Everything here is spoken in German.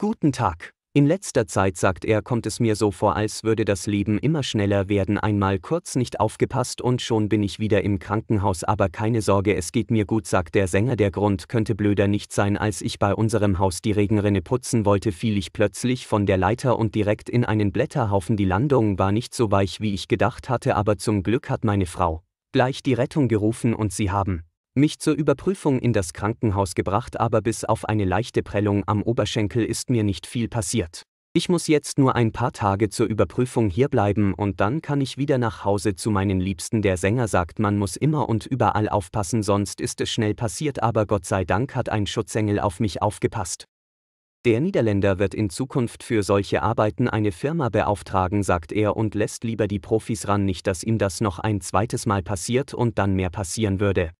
Guten Tag. In letzter Zeit sagt er, kommt es mir so vor, als würde das Leben immer schneller werden, einmal kurz nicht aufgepasst und schon bin ich wieder im Krankenhaus, aber keine Sorge, es geht mir gut, sagt der Sänger, der Grund könnte blöder nicht sein, als ich bei unserem Haus die Regenrinne putzen wollte, fiel ich plötzlich von der Leiter und direkt in einen Blätterhaufen, die Landung war nicht so weich, wie ich gedacht hatte, aber zum Glück hat meine Frau gleich die Rettung gerufen und sie haben mich zur Überprüfung in das Krankenhaus gebracht, aber bis auf eine leichte Prellung am Oberschenkel ist mir nicht viel passiert. Ich muss jetzt nur ein paar Tage zur Überprüfung hierbleiben und dann kann ich wieder nach Hause zu meinen Liebsten. Der Sänger sagt, man muss immer und überall aufpassen, sonst ist es schnell passiert, aber Gott sei Dank hat ein Schutzengel auf mich aufgepasst. Der Niederländer wird in Zukunft für solche Arbeiten eine Firma beauftragen, sagt er und lässt lieber die Profis ran, nicht dass ihm das noch ein zweites Mal passiert und dann mehr passieren würde.